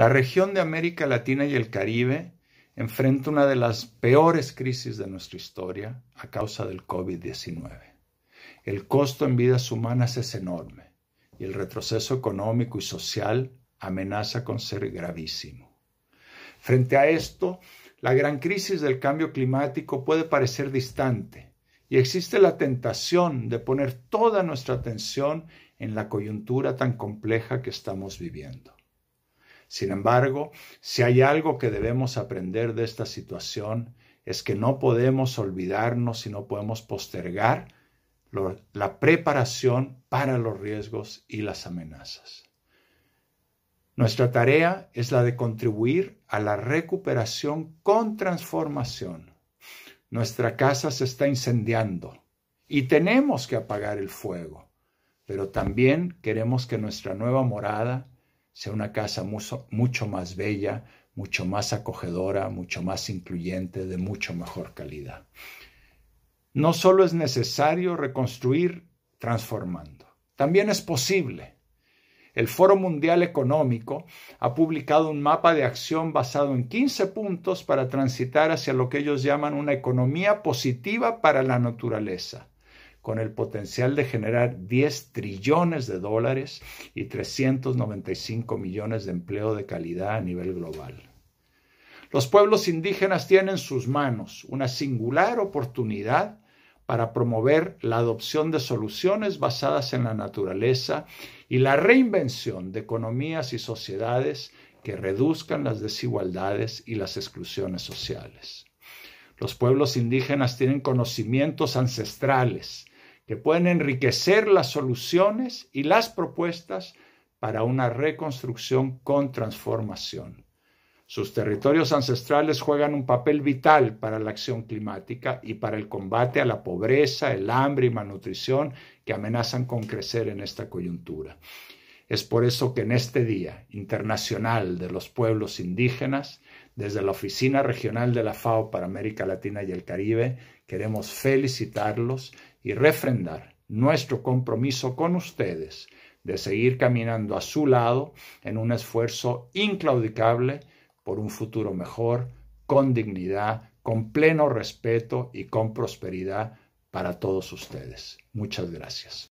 La región de América Latina y el Caribe enfrenta una de las peores crisis de nuestra historia a causa del COVID-19. El costo en vidas humanas es enorme y el retroceso económico y social amenaza con ser gravísimo. Frente a esto, la gran crisis del cambio climático puede parecer distante y existe la tentación de poner toda nuestra atención en la coyuntura tan compleja que estamos viviendo. Sin embargo, si hay algo que debemos aprender de esta situación, es que no podemos olvidarnos y no podemos postergar la preparación para los riesgos y las amenazas. Nuestra tarea es la de contribuir a la recuperación con transformación. Nuestra casa se está incendiando y tenemos que apagar el fuego, pero también queremos que nuestra nueva morada sea una casa mucho, más bella, mucho más acogedora, mucho más incluyente, de mucho mejor calidad. No solo es necesario reconstruir transformando, también es posible. El Foro Mundial Económico ha publicado un mapa de acción basado en 15 puntos para transitar hacia lo que ellos llaman una economía positiva para la naturaleza con el potencial de generar 10 trillones de dólares y 395 millones de empleo de calidad a nivel global. Los pueblos indígenas tienen en sus manos una singular oportunidad para promover la adopción de soluciones basadas en la naturaleza y la reinvención de economías y sociedades que reduzcan las desigualdades y las exclusiones sociales. Los pueblos indígenas tienen conocimientos ancestrales, que pueden enriquecer las soluciones y las propuestas para una reconstrucción con transformación. Sus territorios ancestrales juegan un papel vital para la acción climática y para el combate a la pobreza, el hambre y malnutrición que amenazan con crecer en esta coyuntura. Es por eso que en este Día Internacional de los Pueblos Indígenas, desde la Oficina Regional de la FAO para América Latina y el Caribe, queremos felicitarlos y refrendar nuestro compromiso con ustedes de seguir caminando a su lado en un esfuerzo inclaudicable por un futuro mejor, con dignidad, con pleno respeto y con prosperidad para todos ustedes. Muchas gracias.